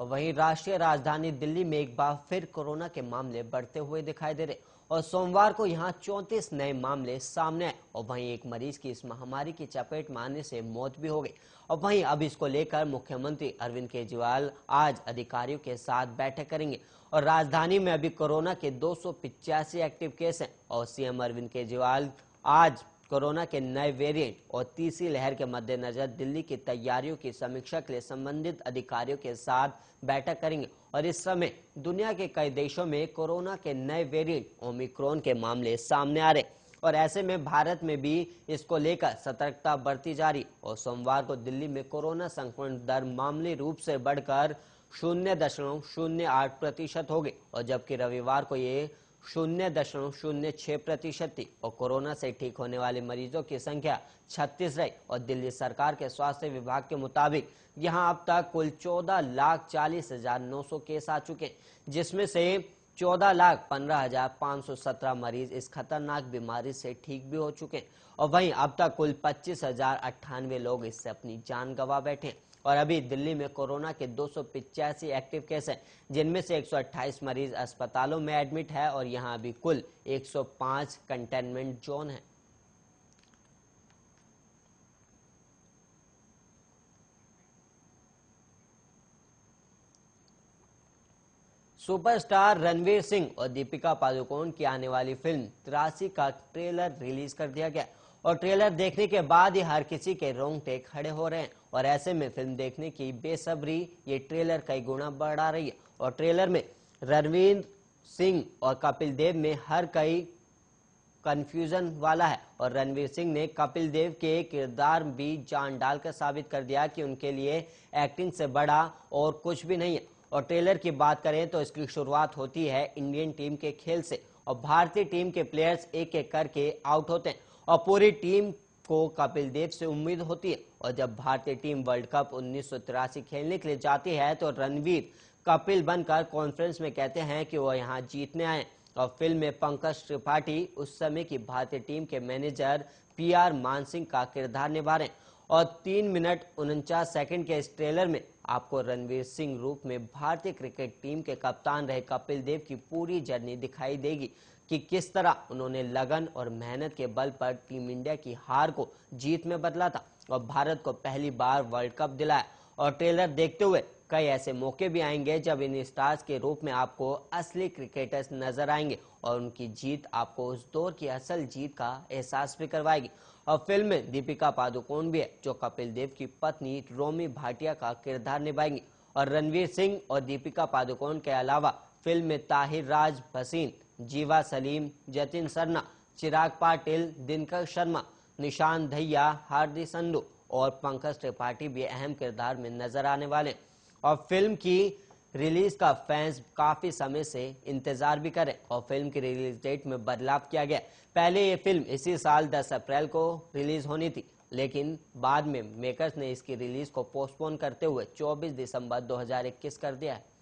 वहीं राष्ट्रीय राजधानी दिल्ली में एक बार फिर कोरोना के मामले बढ़ते हुए दिखाई दे रहे और सोमवार को यहां 34 नए मामले सामने आए और वहीं एक मरीज की इस महामारी की चपेट में आने से मौत भी हो गई और वहीं अब इसको लेकर मुख्यमंत्री अरविंद केजरीवाल आज अधिकारियों के साथ बैठक करेंगे और राजधानी में अभी कोरोना के दो एक्टिव केस हैं और सीएम अरविंद केजरीवाल आज कोरोना के नए वेरिएंट और तीसरी लहर के मद्देनजर दिल्ली की तैयारियों की समीक्षा के लिए संबंधित अधिकारियों के साथ बैठक करेंगे और इस समय दुनिया के कई देशों में कोरोना के नए वेरिएंट ओमिक्रोन के मामले सामने आ रहे और ऐसे में भारत में भी इसको लेकर सतर्कता बढ़ती जा रही और सोमवार को दिल्ली में कोरोना संक्रमण दर मामूली रूप से बढ़कर शून्य दशमलव शून्य आठ प्रतिशत हो गए और जबकि रविवार को ये शून्य दशमलव शून्य छह प्रतिशत थी और कोरोना से ठीक होने वाले मरीजों की संख्या छत्तीस रही और दिल्ली सरकार के स्वास्थ्य विभाग के मुताबिक यहां अब तक कुल चौदह लाख चालीस हजार नौ सौ केस आ चुके जिसमें से चौदह लाख पंद्रह हजार पाँच सौ सत्रह मरीज इस खतरनाक बीमारी से ठीक भी हो चुके और वहीं अब तक कुल पच्चीस हजार अट्ठानवे लोग इससे अपनी जान गंवा बैठे और अभी दिल्ली में कोरोना के दो एक्टिव केस हैं जिनमें से 128 मरीज अस्पतालों में एडमिट है और यहां अभी कुल 105 कंटेनमेंट जोन है सुपरस्टार रणवीर सिंह और दीपिका पादुकोण की आने वाली फिल्म त्रासी का ट्रेलर रिलीज कर दिया गया और ट्रेलर देखने के बाद ही हर किसी के रोंगटे खड़े हो रहे हैं और ऐसे में फिल्म देखने की बेसब्री ये ट्रेलर कई गुना बढ़ा रही है और ट्रेलर में रणवीर सिंह और कपिल देव में हर कई कंफ्यूजन वाला है और रणवीर सिंह ने कपिल देव के किरदार भी जान डालकर साबित कर दिया कि उनके लिए एक्टिंग से बड़ा और कुछ भी नहीं है और ट्रेलर की बात करें तो इसकी शुरुआत होती है इंडियन टीम के खेल से और भारतीय टीम के प्लेयर्स एक एक करके आउट होते हैं और पूरी टीम को कपिल देव से उम्मीद होती है और जब भारतीय टीम वर्ल्ड कप उन्नीस खेलने के लिए जाती है तो रणवीर कपिल बनकर कॉन्फ्रेंस में कहते हैं कि वो यहाँ जीतने आए और फिल्म में पंकज त्रिपाठी उस समय की भारतीय टीम के मैनेजर पीआर मानसिंह का किरदार निभा रहे हैं और तीन मिनट उनचास सेकंड के इस ट्रेलर में आपको रणवीर सिंह रूप में भारतीय क्रिकेट टीम के कप्तान रहे कपिल देव की पूरी जर्नी दिखाई देगी कि किस तरह उन्होंने लगन और मेहनत के बल पर टीम इंडिया की हार को जीत में बदला था और भारत को पहली बार वर्ल्ड कप दिलाया और ट्रेलर देखते हुए कई ऐसे मौके भी आएंगे जब इन स्टार्स के रूप में आपको असली क्रिकेटर्स नजर आएंगे और उनकी जीत आपको उस दौर की असल जीत का एहसास भी करवाएगी और फिल्म में दीपिका पादुकोण भी है जो कपिल देव की पत्नी रोमी भाटिया का किरदार निभाएंगी और रणवीर सिंह और दीपिका पादुकोण के अलावा फिल्म में ताहिर राज भसीन जीवा सलीम जतिन सरना चिराग पाटिल दिनकर शर्मा निशान धैया हार्दिक संधु और पंकज त्रिपाठी भी अहम किरदार में नजर आने वाले हैं और फिल्म की रिलीज का फैंस काफी समय से इंतजार भी करें और फिल्म की रिलीज डेट में बदलाव किया गया पहले ये फिल्म इसी साल 10 अप्रैल को रिलीज होनी थी लेकिन बाद में मेकर्स ने इसकी रिलीज को पोस्टपोन करते हुए 24 दिसंबर 2021 कर दिया है